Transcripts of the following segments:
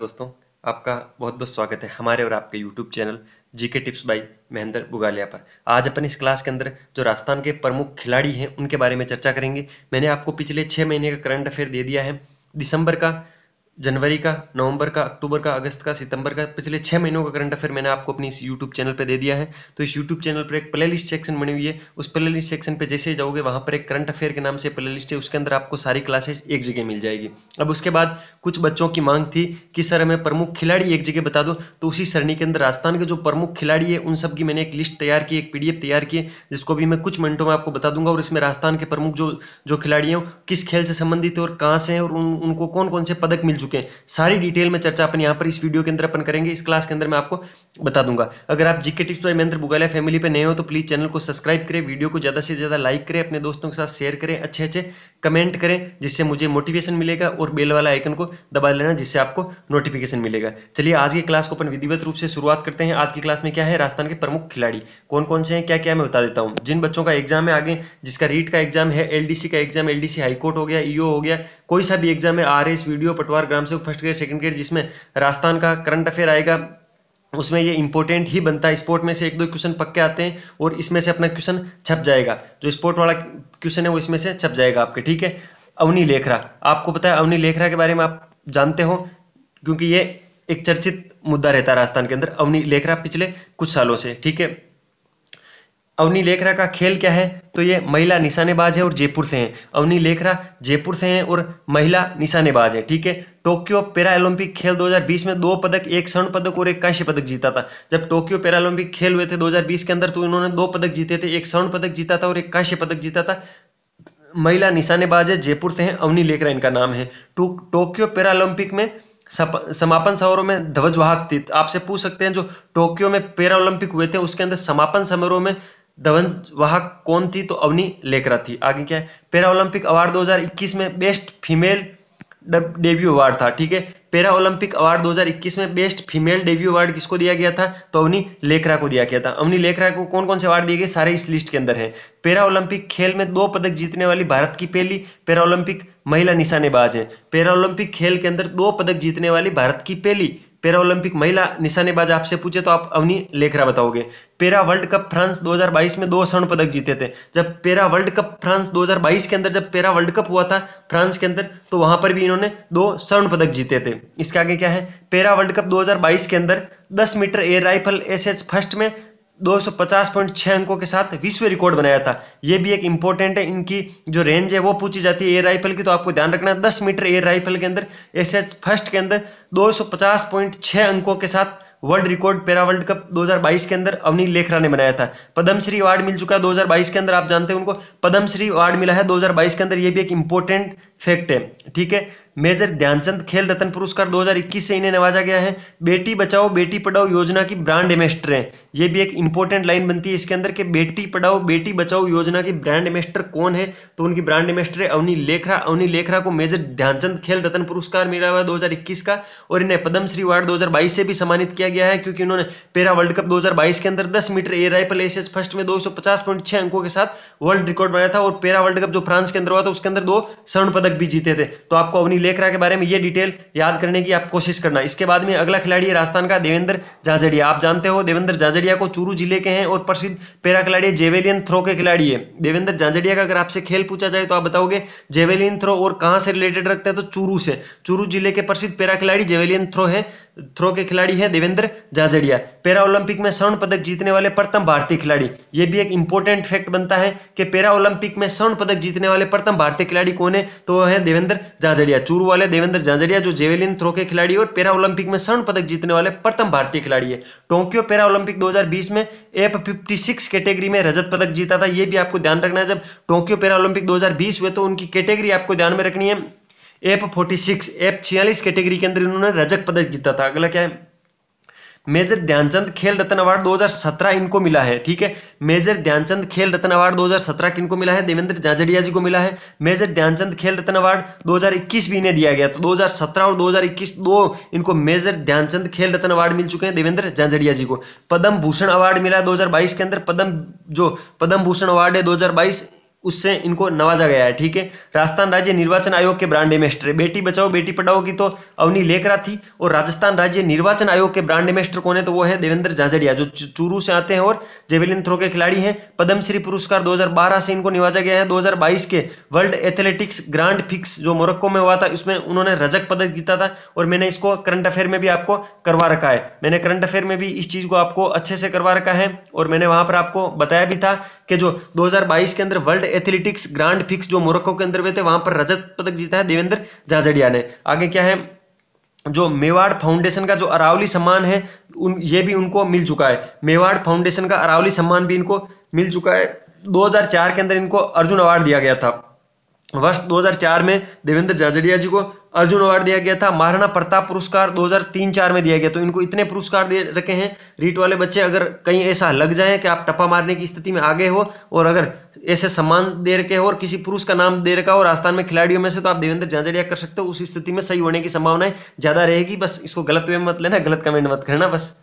दोस्तों आपका बहुत बहुत स्वागत है हमारे और आपके YouTube channel GK tips by Mahendra Bugalia पर आज अपन इस क्लास के अंदर जो राजस्थान के प्रमुख खिलाड़ी हैं उनके बारे में चर्चा करेंगे मैंने आपको पिछले छः महीने का करंट अफेयर दे दिया है दिसंबर का जनवरी का नवंबर का अक्टूबर का अगस्त का सितंबर का पिछले छः महीनों का करंट अफेयर मैंने आपको अपनी इस यूट्यूब चैनल पर दे दिया है तो इस यूट्यूब चैनल पर एक प्ले लिस्ट सेक्शन बनी हुई है उस प्ले लिस्ट सेक्शन पर जैसे जाओगे वहाँ पर एक करंट अफेयर के नाम से प्ले लिस्ट है उसके अंदर आपको सारी क्लासेज एक जगह मिल जाएगी अब उसके बाद कुछ बच्चों की मांग थी कि सर हमें प्रमुख खिलाड़ी एक जगह बता दो तो उसी सरणी के अंदर राजस्थान के जो प्रमुख खिलाड़ी है उन सब की मैंने एक लिस्ट तैयार की एक पीडीएफ तैयार की जिसको भी मैं कुछ मिनटों में आपको बता दूंगा और इसमें राजस्थान के प्रमुख जो जो खिलाड़ी हैं किस खेल से संबंधित है और कहाँ से हैं और उन, उनको कौन कौन से पदक मिल चुके चुके हैं सारी डिटेल में चर्चा अपन यहाँ पर इस वीडियो के अंदर अपन करेंगे इस क्लास के अंदर मैं आपको बता दूंगा अगर आप GK tips by Mahendra Bugalia family पे नए हो तो प्लीज़ चैनल को सब्सक्राइब करें वीडियो को ज़्यादा से ज़्यादा लाइक करें अपने दोस्तों के साथ शेयर करें अच्छे अच्छे कमेंट करें जिससे मुझे मोटिवेशन मिलेगा और बेल वाला आइकन को दबा लेना जिससे आपको नोटिफिकेशन मिलेगा चलिए आज की क्लास को अपन विधिवत रूप से शुरुआत करते हैं आज की क्लास में क्या है राजस्थान के प्रमुख खिलाड़ी कौन कौन से हैं क्या क्या मैं बता देता हूँ जिन बच्चों का एग्जाम है आगे जिसका रीट का एग्जाम है एलडीसी का एग्जाम एलडीसी हाईकोर्ट हो गया ईओ e हो गया कोई सा भी एग्जाम है आर एस वीडियो पटवार प्रोग्राम से फर्स्ट ग्रेड सेकंड ग्रेड जिसमें राजस्थान का करंट अफेयर आएगा उसमें ये इंपॉर्टेंट ही बनता है स्पोर्ट में से एक दो क्वेश्चन पक्के आते हैं और इसमें से अपना क्वेश्चन छप जाएगा जो स्पोर्ट वाला क्वेश्चन है वो इसमें से छप जाएगा आपके ठीक है अवनी लेखरा आपको पता है अवनी लेखरा के बारे में आप जानते हो क्योंकि ये एक चर्चित मुद्दा रहता है राजस्थान के अंदर अवनी लेखरा पिछले कुछ सालों से ठीक है अवनी लेखरा का खेल क्या है तो ये महिला निशानेबाज है और जयपुर से हैं अवनी लेखरा जयपुर से हैं और महिला निशानेबाज है ठीक है टोक्यो पैरा ओलंपिक खेल 2020 में दो पदक एक स्वर्ण पदक और एक कांस्य पदक जीता था जब टोक्यो ओलंपिक खेल हुए थे 2020 के अंदर तो इन्होंने दो पदक जीते थे एक स्वर्ण पदक जीता था और एक कांस्य पदक जीता था महिला निशानेबाज है जयपुर से हैं अवनी लेखरा इनका नाम है टोक्यो पैरा ओलंपिक में समापन समारोह में ध्वजवाहक थी आपसे पूछ सकते हैं जो टोक्यो में पैरा ओलंपिक हुए थे उसके अंदर समापन समारोह में धवन वाहक कौन थी तो अवनी लेकरा थी आगे क्या है पैरा ओलंपिक अवार्ड 2021 में बेस्ट फीमेल डेब्यू अवार्ड था ठीक है पैरा ओलंपिक अवार्ड 2021 में बेस्ट फीमेल डेब्यू अवार्ड किसको दिया गया था तो अवनी लेखरा को दिया गया था अवनी लेखरा को कौन कौन से अवार्ड दिए गए सारे इस लिस्ट के अंदर है पैरा ओलंपिक खेल में दो पदक जीतने वाली भारत की पहली पैरा ओलंपिक महिला निशानेबाज है पैरा ओलंपिक खेल के अंदर दो पदक जीतने वाली भारत की पहली पैरा ओलंपिक महिला निशानेबाज आपसे पूछे तो आप अवनी लेखरा बताओगे पैरा वर्ल्ड कप फ्रांस 2022 में दो स्वर्ण पदक जीते थे जब पैरा वर्ल्ड कप फ्रांस 2022 के अंदर जब पैरा वर्ल्ड कप हुआ था फ्रांस के अंदर तो वहां पर भी इन्होंने दो स्वर्ण पदक जीते थे इसके आगे क्या है पैरा वर्ल्ड कप दो के अंदर दस metre air rifle S first में 250.6 अंकों के साथ विश्व रिकॉर्ड बनाया था यह भी एक इंपॉर्टेंट है इनकी जो रेंज है वो पूछी जाती है एयर राइफल की तो आपको ध्यान रखना है दस मीटर एयर राइफल के अंदर एस एच फर्स्ट के अंदर 250.6 अंकों के साथ world record para world cup 2022 के अंदर अवनी लेखरा ने बनाया था पद्मश्री अवार्ड मिल चुका है 2022 के अंदर आप जानते हैं उनको पद्मश्री अवार्ड मिला है 2022 के अंदर ये भी एक इंपॉर्टेंट फैक्ट है ठीक है मेजर ध्यानचंद खेल रत्न पुरस्कार 2021 से इन्हें नवाजा गया है बेटी बचाओ बेटी पढ़ाओ योजना की ब्रांड एम्बेस्टर हैं ये भी एक इंपॉर्टेंट लाइन बनती है इसके अंदर कि बेटी पढ़ाओ बेटी बचाओ योजना की ब्रांड एम्बेस्टर कौन है तो उनकी ब्रांड एम्बेस्टर है अवनी लेखरा अवनी लेखरा को मेजर ध्यानचंद खेल रत्न पुरस्कार मिला हुआ है दो का और इन्हें पद्मश्री अवार्ड दो से भी सम्मानित किया गया है क्योंकि उन्होंने पेरा वर्ल्ड कप दो के अंदर दस metre air rifle S first में दो अंकों के साथ वर्ल्ड रिकॉर्ड बनाया था और पेरा वर्ल्ड कप जो फ्रांस के अंदर हुआ था उसके अंदर दो स्वर्ण पदक भी जीते थे तो आपको अवनी लेखरा के बारे में ये डिटेल याद करने की आप कोशिश करना इसके बाद में अगला खिलाड़ी है राजस्थान का देवेंद्र जाजड़िया आप जानते हो देवेंद्र जाजड़िया को चूरू जिले के हैं और प्रसिद्ध पैरा खिलाड़ी जेवेलियन थ्रो के खिलाड़ी है देवेंद्र जाजड़िया का अगर आपसे खेल पूछा जाए तो आप बताओगे जेवेलियन थ्रो और कहाँ से रिलेटेड रखते हैं तो चूरू से चूरू जिले के प्रसिद्ध पैरा खिलाड़ी जेवेलियन थ्रो है थ्रो के खिलाड़ी है देवेंद्र जाजड़िया पैरा ओलंपिक में स्वर्ण पदक जीतने वाले प्रथम भारतीय खिलाड़ी ये भी एक इंपॉर्टेंट फैक्ट बनता है कि पैरा ओलंपिक में स्वर्ण पदक जीतने वाले प्रथम भारतीय खिलाड़ी कौन है तो वह है देवेंद्र जाजड़िया चूरू वाले देवेंद्र जाजड़िया जो जेवेलिन थ्रो के खिलाड़ी और पैरा ओलंपिक में स्वर्ण पदक जीतने वाले प्रथम भारतीय खिलाड़ी है टोक्यो पैरा ओलंपिक दो में एफ फिफ्टी सिक्स कैटेगरी में रजत पदक जीता था यह भी आपको ध्यान रखना है जब टोक्यो पैरा ओलंपिक दो हुए तो उनकी कैटेगरी आपको ध्यान में रखनी है एफ फोर्टी सिक्स एफ छियालीस कैटेगरी के अंदर इन्होंने रजक पदक जीता था अगला क्या है मेजर ध्यानचंद खेल रत्न अवार्ड 2017 इनको मिला है ठीक है मेजर ध्यानचंद खेल रत्न अवार्ड 2017 किनको मिला है देवेंद्र जाजड़िया जी को मिला है मेजर ध्यानचंद खेल रत्न अवार्ड 2021 भी इन्हें दिया गया तो 2017 और 2021 दो इनको मेजर ध्यानचंद खेल रत्न अवार्ड मिल चुके हैं देवेंद्र जाजड़िया जी को पद्म भूषण अवार्ड मिला है दो के अंदर पद्म जो पद्म भूषण अवार्ड है दो उससे इनको नवाजा गया है ठीक है राजस्थान राज्य निर्वाचन आयोग के ब्रांड एम्बेसडर बेटी बचाओ बेटी पढ़ाओ की तो अवनी लेखरा थी और राजस्थान राज्य निर्वाचन आयोग के ब्रांड एम्बेस्टर कौन है तो वो है देवेंद्र झांझड़िया जो चूरू से आते हैं और जेवेलिन थ्रो के खिलाड़ी हैं पद्मश्री पुरस्कार दो से इनको निवाजा गया है दो के वर्ल्ड एथलेटिक्स ग्रांड फिक्स जो मोरक्को में हुआ था उसमें उन्होंने रजक पदक जीता था और मैंने इसको करंट अफेयर में भी आपको करवा रखा है मैंने करंट अफेयर में भी इस चीज़ को आपको अच्छे से करवा रखा है और मैंने वहाँ पर आपको बताया भी था कि जो 2022 के अंदर वर्ल्ड एथलेटिक्स ग्रांड फिक्स जो मोरक्को के अंदर हुए थे वहां पर रजत पदक जीता है देवेंद्र जाजड़िया ने आगे क्या है जो मेवाड़ फाउंडेशन का जो अरावली सम्मान है उन ये भी उनको मिल चुका है मेवाड़ फाउंडेशन का अरावली सम्मान भी इनको मिल चुका है 2004 के अंदर इनको अर्जुन अवार्ड दिया गया था वर्ष 2004 में देवेंद्र जाजड़िया जी को अर्जुन अवार्ड दिया गया था महाराणा प्रताप पुरस्कार 2003-4 में दिया गया तो इनको इतने पुरस्कार दे रखे हैं रीट वाले बच्चे अगर कहीं ऐसा लग जाए कि आप टप्पा मारने की स्थिति में आगे हो और अगर ऐसे सम्मान दे रखे हो और किसी पुरुष का नाम दे रखा हो राजस्थान में खिलाड़ियों में से तो आप देवेंद्र झांझड़िया कर सकते हो उस स्थिति में सही होने की संभावनाएं ज़्यादा रहेगी बस इसको गलत वे मत लेना गलत कमेंट मत करना बस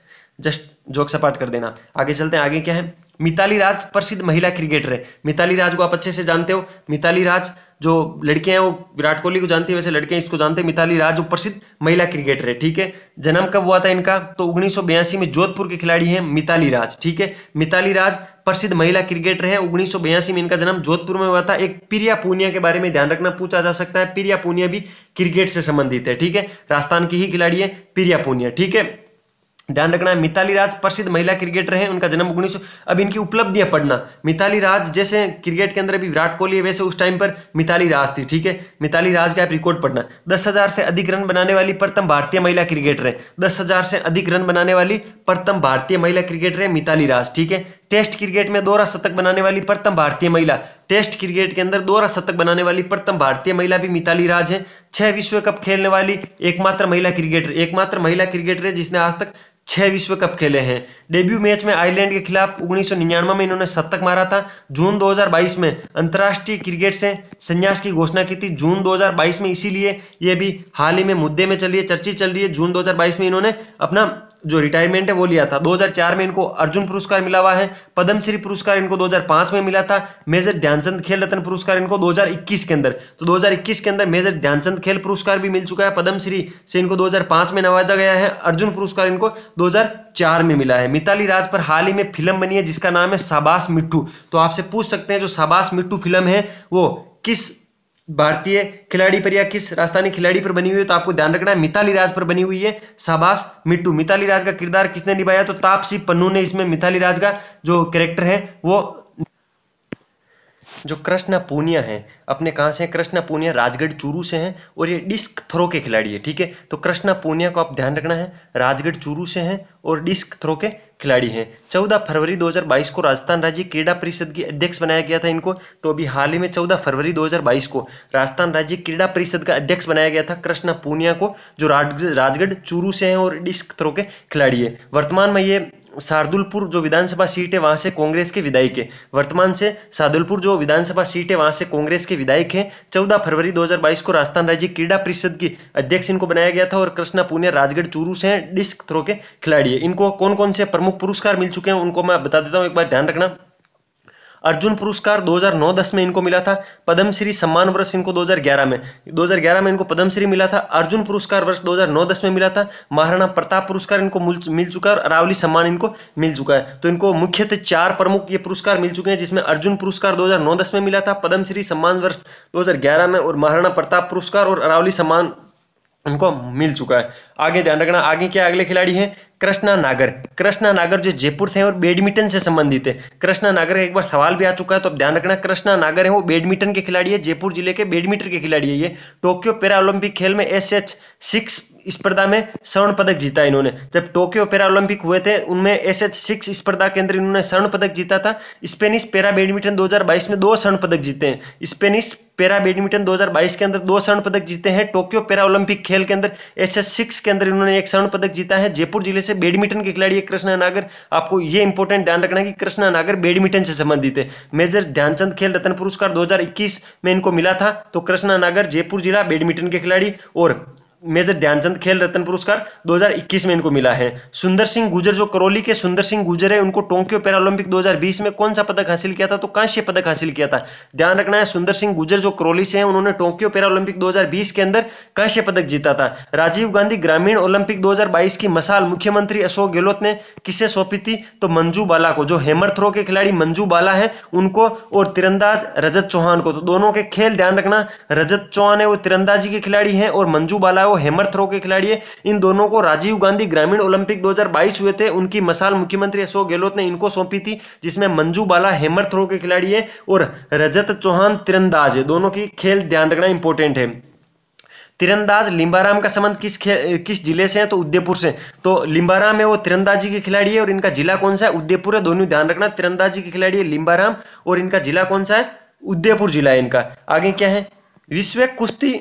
जस्ट जोक सपाट कर देना आगे चलते हैं आगे क्या है मिताली राज प्रसिद्ध महिला क्रिकेटर है मिताली राज को आप अच्छे से जानते हो मिताली राज जो लड़के हैं वो विराट कोहली को जानती है वैसे लड़के इसको जानते हैं मिताली राज जो प्रसिद्ध महिला क्रिकेटर है ठीक है जन्म कब हुआ था इनका तो उन्नीस में जोधपुर के खिलाड़ी हैं मिताली राज ठीक है मिताली राज प्रसिद्ध महिला क्रिकेटर है उन्नीस में इनका जन्म जोधपुर में हुआ था एक प्रिया पूनिया के बारे में ध्यान रखना पूछा जा सकता है प्रिया पूनिया भी क्रिकेट से संबंधित है ठीक है राजस्थान की ही खिलाड़ी है प्रिया पूनिया ठीक है ध्यान रखना है मिताली राज प्रसिद्ध महिला क्रिकेटर हैं उनका जन्म उन्नीस अब इनकी उपलब्धियां पढ़ना मिताली राज जैसे क्रिकेट के अंदर अभी विराट कोहली है वैसे उस टाइम पर मिताली राज थी ठीक है मिताली राज का आप रिकॉर्ड पढ़ना दस हजार से अधिक रन बनाने वाली प्रथम भारतीय महिला क्रिकेटर है दस हजार से अधिक रन बनाने वाली प्रथम भारतीय महिला क्रिकेटर है मिताली राज ठीक है टेस्ट क्रिकेट में दोहरा शतक बनाने वाली प्रथम भारतीय महिला टेस्ट क्रिकेट के अंदर दोहरा शतक बनाने वाली प्रथम भारतीय महिला भी मिताली राज है छह विश्व कप खेलने वाली एकमात्र महिला क्रिकेटर एकमात्र महिला क्रिकेटर है जिसने आज तक छह विश्व कप खेले हैं डेब्यू मैच में आयरलैंड के खिलाफ उन्नीस में इन्होंने शतक मारा था जून 2022 में अंतर्राष्ट्रीय क्रिकेट से संन्यास की घोषणा की थी जून 2022 में इसीलिए ये भी हाल ही में मुद्दे में चल रही है चर्ची चल रही है जून 2022 में इन्होंने अपना जो रिटायरमेंट है वो लिया था 2004 में इनको अर्जुन पुरस्कार मिला हुआ है पद्मश्री पुरस्कार इनको 2005 में मिला था मेजर ध्यानचंद खेल रत्न पुरस्कार इनको 2021 के अंदर तो 2021 के अंदर मेजर ध्यानचंद खेल पुरस्कार भी मिल चुका है पद्मश्री से इनको 2005 में नवाजा गया है अर्जुन पुरस्कार इनको 2004 में मिला है मिताली राज पर हाल ही में फिल्म बनी है जिसका नाम है शाबास मिट्टू तो आपसे पूछ सकते हैं जो शाबास मिट्टू फिल्म है वो किस भारतीय खिलाड़ी पर या किस राजस्थानी खिलाड़ी पर बनी हुई है तो आपको ध्यान रखना है मिताली राज पर बनी हुई है शाबास मिट्टू मिताली राज का किरदार किसने निभाया तो तापसी पन्नू ने इसमें मिताली राज का जो कैरेक्टर है वो जो कृष्णा पूनिया है अपने कहाँ से हैं कृष्णा पूनिया राजगढ़ चूरू से हैं और ये डिस्क थ्रो के खिलाड़ी है ठीक है तो कृष्णा पूनिया को आप ध्यान रखना है राजगढ़ चूरू से हैं और डिस्क थ्रो के खिलाड़ी हैं चौदह फरवरी 2022 को राजस्थान राज्य क्रीडा परिषद के अध्यक्ष बनाया गया था इनको तो अभी हाल ही में चौदह फरवरी दो को राजस्थान राज्य क्रीडा परिषद का अध्यक्ष बनाया गया था कृष्णा पूनिया को जो राजगढ़ चूरू से हैं और डिस्क थ्रो के खिलाड़ी है वर्तमान में ये शार्दुलपुर जो विधानसभा सीट है वहां से कांग्रेस के विधायक है वर्तमान से शार्दुलपुर जो विधानसभा सीट है वहां से कांग्रेस के विधायक है चौदह फरवरी 2022 को राजस्थान राज्य क्रीडा परिषद की अध्यक्ष इनको बनाया गया था और कृष्णा पुनिया राजगढ़ चूरू से डिस्क थ्रो के खिलाड़ी है इनको कौन कौन से प्रमुख पुरस्कार मिल चुके हैं उनको मैं बता देता हूँ एक बार ध्यान रखना अर्जुन पुरस्कार 2009-10 में इनको मिला था पद्मश्री सम्मान वर्ष इनको 2011 में 2011 में इनको पद्मश्री मिला था अर्जुन पुरस्कार वर्ष 2009-10 में मिला था महाराणा प्रताप पुरस्कार इनको मिल चुका है और अरावली सम्मान इनको मिल चुका है तो इनको मुख्यतः चार प्रमुख ये पुरस्कार मिल चुके हैं जिसमें अर्जुन पुरस्कार दो हजार में मिला था पद्मश्री सम्मान वर्ष दो में और महाराणा प्रताप पुरस्कार और अरावली सम्मान उनको मिल चुका है आगे ध्यान रखना आगे क्या अगले खिलाड़ी हैं कृष्णा नागर कृष्णा नागर जो जयपुर से है और बैडमिंटन से संबंधित है कृष्णा नागर एक बार सवाल भी आ चुका है तो अब ध्यान रखना कृष्णा नागर है वो बैडमिंटन के खिलाड़ी है जयपुर जिले के बैडमिंटन के खिलाड़ी है ये टोक्यो ओलंपिक खेल में एस एच सिक्स स्पर्धा में स्वर्ण पदक जीता इन्होंने जब टोक्यो ओलंपिक हुए थे उनमें एस एच सिक्स स्पर्धा के अंदर इन्होंने स्वर्ण पदक जीता था स्पेनिश पैरा बैडमिंटन दो में दो स्वर्ण पदक जीते हैं स्पेनिश पैरा बैडमिंटन 2022 के अंदर दो स्वर्ण पदक जीते हैं टोक्यो पैरा ओलंपिक खेल के अंदर एस एच सिक्स के अंदर इन्होंने एक स्वर्ण पदक जीता है जयपुर जिले जैसे बैडमिंटन के खिलाड़ी है कृष्णा नागर आपको ये इंपॉर्टेंट ध्यान रखना कि कृष्णा नागर बैडमिंटन से संबंधित है मेजर ध्यानचंद खेल रत्न पुरस्कार दो में इनको मिला था तो कृष्णा नागर जयपुर जिला बैडमिंटन के खिलाड़ी और मेजर ध्यानचंद खेल रत्न पुरस्कार 2021 में इनको मिला है सुंदर सिंह गुजर जो करौली के सुंदर सिंह गुजर है उनको टोक्यो पैरालंपिक 2020 में कौन सा पदक हासिल किया था तो कांस्य पदक हासिल किया था ध्यान रखना है सुंदर सिंह गुजर जो करौली से हैं उन्होंने टोक्यो पैरालंपिक 2020 के अंदर कांस्य पदक जीता था राजीव गांधी ग्रामीण ओलंपिक दो की मसाल मुख्यमंत्री अशोक गहलोत ने किसे सौंपी थी तो मंजू बाला को जो हेमर थ्रो के खिलाड़ी मंजू बाला है उनको और तिरंदाज रजत चौहान को तो दोनों के खेल ध्यान रखना रजत चौहान है वो तिरंदाजी के खिलाड़ी है और मंजू बाला है वो हेमर थ्रो के खिलाड़ी है इन दोनों को राजीव गांधी ग्रामीण ओलंपिक 2022 हुए थे उनकी मसाल मुख्यमंत्री अशोक गहलोत ने इनको सौंपी थी जिसमें मंजू बाला हेमर थ्रो के खिलाड़ी है और रजत चौहान तिरंदाज है दोनों की खेल ध्यान रखना इंपॉर्टेंट है तिरंदाज लिंबाराम का संबंध किस किस जिले से है तो उदयपुर से तो लिंबाराम है वो तिरंदाजी के खिलाड़ी है और इनका जिला कौन सा है उदयपुर है दोनों ध्यान रखना तिरंदाजी के खिलाड़ी है लिंबाराम और इनका जिला कौन सा है उदयपुर जिला है इनका आगे क्या है विश्व कुश्ती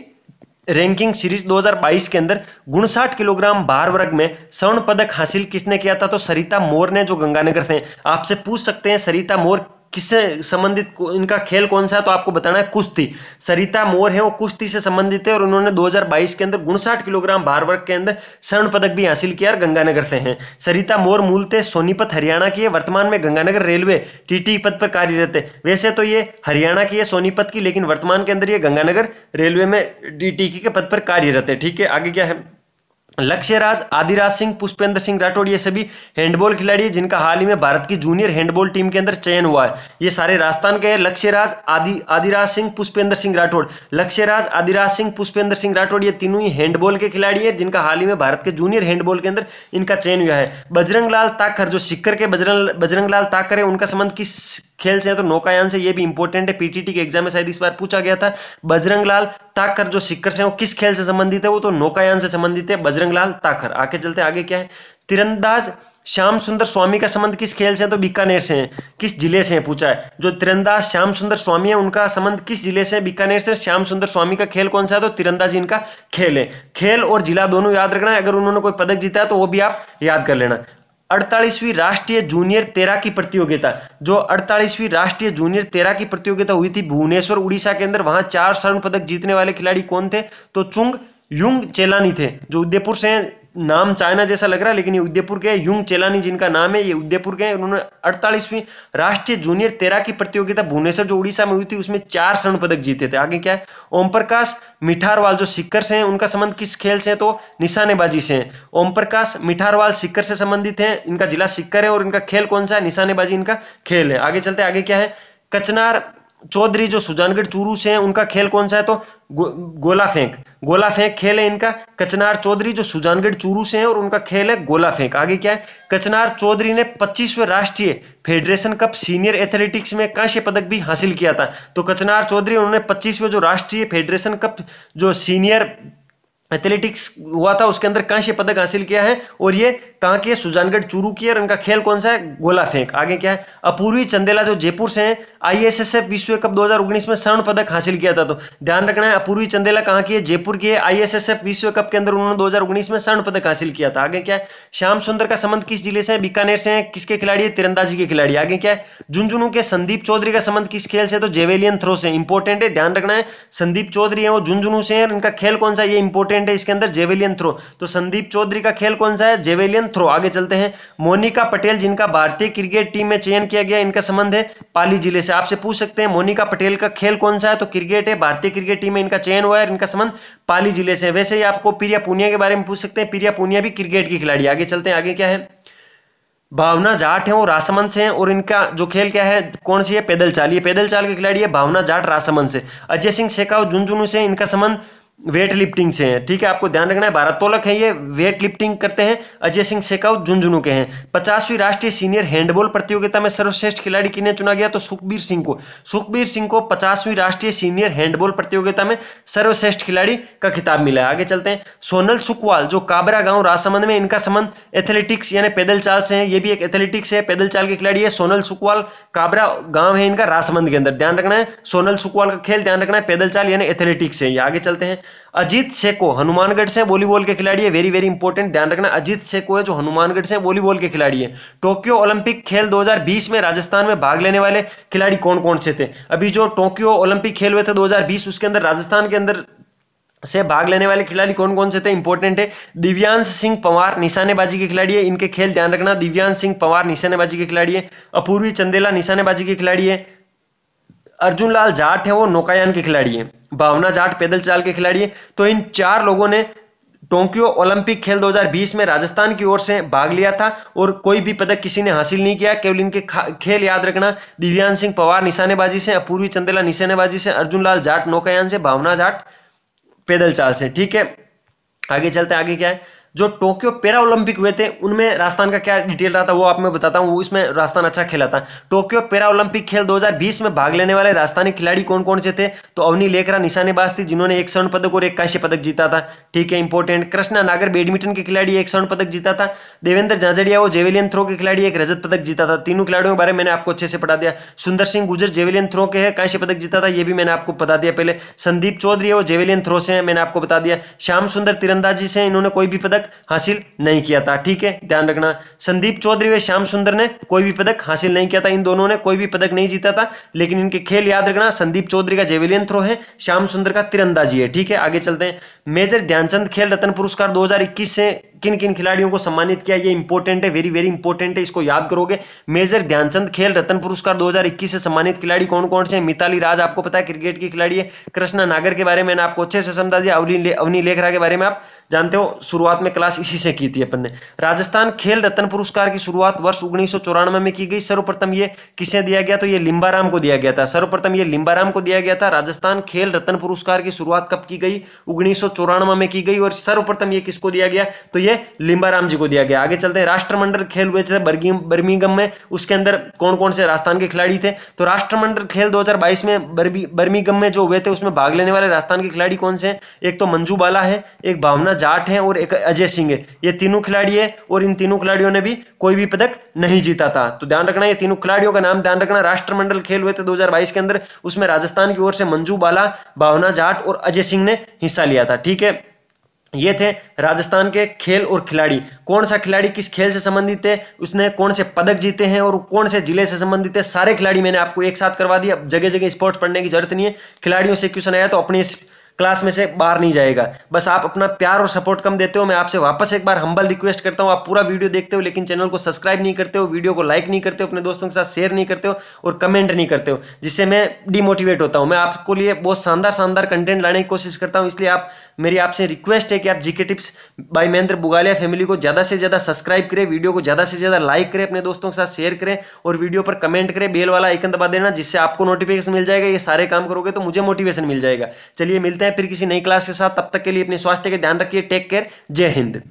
रैंकिंग सीरीज 2022 के अंदर गुणसाठ किलोग्राम भार वर्ग में स्वर्ण पदक हासिल किसने किया था तो सरिता मोर ने जो गंगानगर से आपसे पूछ सकते हैं सरिता मोर किससे संबंधित इनका खेल कौन सा है तो आपको बताना है कुश्ती सरिता मोर है वो कुश्ती से संबंधित है और उन्होंने 2022 के अंदर उनसाठ किलोग्राम भार वर्ग के अंदर स्वर्ण पदक भी हासिल किया और गंगानगर से हैं सरिता मोर मूलते सोनीपत हरियाणा की है वर्तमान में गंगानगर रेलवे टीटी पद पर कार्यरत है वैसे तो ये हरियाणा की है सोनीपत की लेकिन वर्तमान के अंदर ये गंगानगर रेलवे में डी के पद पर कार्यरत है ठीक है आगे क्या है लक्ष्य राज आदिराज सिंह पुष्पेंद्र सिंह राठौड़ ये सभी हैंडबॉल खिलाड़ी है जिनका हाल ही में भारत की जूनियर हैंडबॉल टीम के अंदर चयन हुआ है ये सारे राजस्थान के हैं लक्ष्य राज आदि आदिराज सिंह पुष्पेंद्र सिंह राठौड़ लक्ष्य राज आदिराज सिंह पुष्पेंद्र सिंह राठौड़ ये तीनों ही हैंडबॉल के खिलाड़ी है जिनका हाल ही में भारत के जूनियर हैंडबॉल के अंदर इनका चयन हुआ है बजरंग लाल ताकर जो सिक्कर के बजरंग बजरंग लाल ताकर है उनका संबंध किस खेल से है तो नौकायान से ये भी इंपॉर्टेंट है पीटीटी के एग्जाम में शायद इस बार पूछा गया था बजरंग लाल ताकर जो सिक्कर है वो किस खेल से संबंधित है वो तो नौकायान से संबंधित है बजरंग लाल ताकर आके चलते आगे क्या है तिरंदाज श्याम सुंदर स्वामी का संबंध किस खेल से है तो बीकानेर से है किस जिले से है पूछा है जो तिरंदाज श्याम सुंदर स्वामी है उनका संबंध किस जिले से है बीकानेर से श्याम सुंदर स्वामी का खेल कौन सा है तो तिरंदाज इनका खेल है खेल और जिला दोनों याद रखना है अगर उन्होंने कोई पदक जीता है तो वो भी आप याद कर लेना अड़तालीसवीं राष्ट्रीय जूनियर तैराकी प्रतियोगिता जो अड़तालीसवीं राष्ट्रीय जूनियर तैराकी प्रतियोगिता हुई थी भुवनेश्वर उड़ीसा के अंदर वहां चार स्वर्ण पदक जीतने वाले खिलाड़ी कौन थे तो चुंग युंग चेलानी थे जो उदयपुर से नाम चाइना जैसा लग रहा है लेकिन ये उदयपुर के युंग चेलानी जिनका नाम है ये उदयपुर के हैं उन्होंने अड़तालीसवीं राष्ट्रीय जूनियर तैराकी प्रतियोगिता भुवनेश्वर जो उड़ीसा में हुई थी उसमें चार स्वर्ण पदक जीते थे आगे क्या है ओम प्रकाश मिठारवाल जो सिक्कर से हैं उनका संबंध किस खेल से है तो निशानेबाजी से है ओम प्रकाश मिठारवाल सिक्कर से संबंधित है इनका जिला सिक्कर है और इनका खेल कौन सा है निशानेबाजी इनका खेल है आगे चलते आगे क्या है कचनार चौधरी जो सुजानगढ़ चूरू से हैं उनका खेल कौन सा है तो गो, गोला फेंक गोला फेंक खेल है इनका कचनार चौधरी जो सुजानगढ़ चूरू से हैं और उनका खेल है गोला फेंक आगे क्या है कचनार चौधरी ने 25वें राष्ट्रीय फेडरेशन कप सीनियर एथलेटिक्स में कांस्य पदक भी हासिल किया था तो कचनार चौधरी उन्होंने पच्चीसवें जो राष्ट्रीय फेडरेशन कप जो सीनियर एथलेटिक्स हुआ था उसके अंदर कांस्य पदक हासिल किया है और ये कहाँ के सुजानगढ़ चूरू की है और इनका खेल कौन सा है गोला फेंक आगे क्या है अपूर्वी चंदेला जो जयपुर से हैं आईएसएसएफ विश्व कप 2019 में स्वर्ण पदक हासिल किया था तो ध्यान रखना है अपूर्वी चंदेला कहाँ की है जयपुर की है आईएसएसएफ विश्व कप के अंदर उन्होंने दो में स्वर्ण पदक हासिल किया था आगे क्या है श्याम सुंदर का संबंध किस जिले से है बीकानेर से है किसके खिलाड़ी है तिरंदाजी के खिलाड़ी आगे क्या है झुंझुनू के संदीप चौधरी का संबंध किस खेल से तो जेवेलियन थ्रो से इंपॉर्टेंट है ध्यान रखना है संदीप चौधरी है वो झुंझुनू से है इनका खेल कौन सा ये इंपॉर्टेंट स्टूडेंट है इसके अंदर जेवेलियन थ्रो तो संदीप चौधरी का खेल कौन सा है जेवेलियन थ्रो आगे चलते हैं मोनिका पटेल जिनका भारतीय क्रिकेट टीम में चयन किया गया इनका संबंध है पाली जिले से आपसे पूछ सकते हैं मोनिका पटेल का खेल कौन सा है तो क्रिकेट है भारतीय क्रिकेट टीम में इनका चयन हुआ है इनका संबंध पाली जिले से वैसे ही आपको प्रिया पुनिया के बारे में पूछ सकते हैं प्रिया पुनिया भी क्रिकेट की खिलाड़ी आगे चलते हैं आगे क्या है भावना जाट है वो रासमन से हैं और इनका जो खेल क्या है कौन सी है पैदल चाल ये पैदल चाल के खिलाड़ी है भावना जाट रासमन से अजय सिंह शेखाव झुंझुनू से इनका संबंध वेट लिफ्टिंग से हैं ठीक है आपको ध्यान रखना है भारत तोलक है ये वेट लिफ्टिंग करते हैं अजय सिंह शेखावत झुंझुनू के हैं पचासवीं राष्ट्रीय सीनियर हैंडबॉल प्रतियोगिता में सर्वश्रेष्ठ खिलाड़ी किन्हें चुना गया तो सुखबीर सिंह को सुखबीर सिंह को पचासवीं राष्ट्रीय सीनियर हैंडबॉल प्रतियोगिता में सर्वश्रेष्ठ खिलाड़ी का खिताब मिला आगे चलते हैं सोनल सुखवाल जो काबरा गांव राजसमंद में इनका संबंध एथलेटिक्स यानी पैदल चाल से है ये भी एक एथलेटिक्स है पैदल चाल के खिलाड़ी है सोनल सुखवाल काबरा गांव है इनका राजसमंद के अंदर ध्यान रखना है सोनल सुखवाल का खेल ध्यान रखना है पैदल चाल यानी एथलेटिक्स है ये आगे चलते हैं अजीत सेको हनुमानगढ़ से वॉलीबॉल के खिलाड़ी है वेरी वेरी इंपॉर्टेंट ध्यान रखना अजीत सेको है जो हनुमानगढ़ से वॉलीबॉल के खिलाड़ी है टोक्यो ओलंपिक खेल 2020 में राजस्थान में भाग लेने वाले खिलाड़ी कौन कौन से थे अभी जो टोक्यो ओलंपिक खेल हुए थे दो उसके अंदर राजस्थान के अंदर से भाग लेने वाले खिलाड़ी कौन कौन से थे इंपॉर्टेंट है दिव्यांश सिंह पवार निशानेबाजी के खिलाड़ी है इनके खेल ध्यान रखना दिव्यांश सिंह पवार निशानेबाजी के खिलाड़ी है अपूर्वी चंदेला निशानेबाजी के खिलाड़ी है अर्जुन लाल जाट है वो नौकायान के खिलाड़ी हैं भावना जाट पैदल चाल के खिलाड़ी है तो इन चार लोगों ने टोक्यो ओलंपिक खेल 2020 में राजस्थान की ओर से भाग लिया था और कोई भी पदक किसी ने हासिल नहीं किया केवल इनके खेल याद रखना दिव्यांश सिंह पवार निशानेबाजी से अपूर्वी चंदेला निशानेबाजी से अर्जुन लाल जाट नौकायान से भावना जाट पैदल चाल से ठीक है आगे चलते आगे क्या है जो टोक्यो पैरा ओलंपिक हुए थे उनमें राजस्थान का क्या डिटेल रहा था वो आप मैं बताता हूँ इसमें राजस्थान अच्छा खेला था टोक्यो पैरा ओलंपिक खेल 2020 में भाग लेने वाले राजस्थानी खिलाड़ी कौन कौन से थे तो अवनी लेखरा निशानेबाज थी जिन्होंने एक स्वर्ण पदक और एक कांस्य पदक जीता था ठीक है इंपॉर्टेंट कृष्णा नागर बैडमिंटन के खिलाड़ी एक स्वर्ण पदक जीता था देवेंद्र झांझड़िया वो जेवेलियन थ्रो के खिलाड़ी एक रजत पदक जीता था तीनों खिलाड़ियों के बारे में मैंने आपको अच्छे से पढ़ा दिया सुंदर सिंह गुजर जेवेलियन थ्रो के है कांस्य पदक जीता था यह भी मैंने आपको बता दिया पहले संदीप चौधरी है वो जेवेलियन थ्रो से है मैंने आपको बता दिया श्याम सुंदर तिरंदाजी से इन्होंने कोई भी पदक हासिल नहीं किया था ठीक है ध्यान रखना संदीप चौधरी व श्याम सुंदर ने कोई भी पदक हासिल नहीं किया था इन दोनों ने कोई भी पदक नहीं जीता था लेकिन इनके खेल याद रखना संदीप चौधरी का जेवेलियन थ्रो है श्याम सुंदर का तिरंदाजी है ठीक है आगे चलते हैं मेजर ध्यानचंद खेल रत्न पुरस्कार दो से किन किन खिलाड़ियों को सम्मानित किया ये इंपॉर्टेंट है वेरी वेरी इंपॉर्टेंट है इसको याद करोगे मेजर ध्यानचंद खेल रत्न पुरस्कार 2021 से सम्मानित खिलाड़ी कौन कौन से मिताली राज आपको पता है क्रिकेट की खिलाड़ी है कृष्णा नागर के बारे में मैंने आपको अच्छे से समझा दिया अवनी ले, अवनी लेखरा के बारे में आप जानते हो शुरुआत में क्लास इसी से की थी अपन ने राजस्थान खेल रत्न पुरस्कार की शुरुआत वर्ष उन्नीस में की गई सर्वप्रथम ये किसे दिया गया तो ये लिंबाराम को दिया गया था सर्वप्रथम ये लिंबाराम को दिया गया था राजस्थान खेल रत्न पुरस्कार की शुरुआत कब की गई उन्नीस में की गई और सर्वप्रथम ये किसको दिया गया तो ये लिंबाराम जी को दिया गया आगे चलते हैं राष्ट्रमंडल खेल हुए थे बर्मिंगम में उसके अंदर कौन कौन से राजस्थान के खिलाड़ी थे तो राष्ट्रमंडल खेल बाईस में बर्मिंगम में जो हुए थे उसमें भाग लेने वाले राजस्थान के खिलाड़ी कौन से एक तो मंजू बाला है एक भावना जाट हैं और एक अजय सिंह है ये तीनों खिलाड़ी है और इन तीनों खिलाड़ियों ने भी कोई भी पदक नहीं जीता था तो ध्यान रखना ये तीनों खिलाड़ियों का नाम ध्यान रखना राष्ट्रमंडल खेल हुए थे 2022 के अंदर उसमें राजस्थान की ओर से मंजू बाला भावना जाट और अजय सिंह ने हिस्सा लिया था ठीक है ये थे राजस्थान के खेल और खिलाड़ी कौन सा खिलाड़ी किस खेल से संबंधित है उसने कौन से पदक जीते हैं और कौन से जिले से संबंधित है सारे खिलाड़ी मैंने आपको एक साथ करवा दिया अब जगह जगह स्पोर्ट्स पढ़ने की जरूरत नहीं है खिलाड़ियों से क्वेश्चन आया तो अपने इस क्लास में से बाहर नहीं जाएगा बस आप अपना प्यार और सपोर्ट कम देते हो मैं आपसे वापस एक बार हम्बल रिक्वेस्ट करता हूँ आप पूरा वीडियो देखते हो लेकिन चैनल को सब्सक्राइब नहीं करते हो वीडियो को लाइक नहीं करते हो अपने दोस्तों के साथ शेयर नहीं करते हो और कमेंट नहीं करते हो जिससे मैं डिमोटिवेट होता हूँ मैं आपको लिए बहुत शानदार शानदार कंटेंट लाने की कोशिश करता हूँ इसलिए आप मेरी आपसे रिक्वेस्ट है कि आप GK tips by Mahendra Bugalia family को ज़्यादा से ज़्यादा सब्सक्राइब करें वीडियो को ज़्यादा से ज़्यादा लाइक करें अपने दोस्तों के साथ शेयर करें और वीडियो पर कमेंट करें बेल वाला आइकन दबा देना जिससे आपको नोटिफिकेशन मिल जाएगा ये सारे काम करोगे तो मुझे मोटिवेशन मिल जाएगा चलिए मिलते हैं हैं फिर किसी नई क्लास के साथ तब तक के लिए अपने स्वास्थ्य का ध्यान रखिए टेक केयर जय हिंद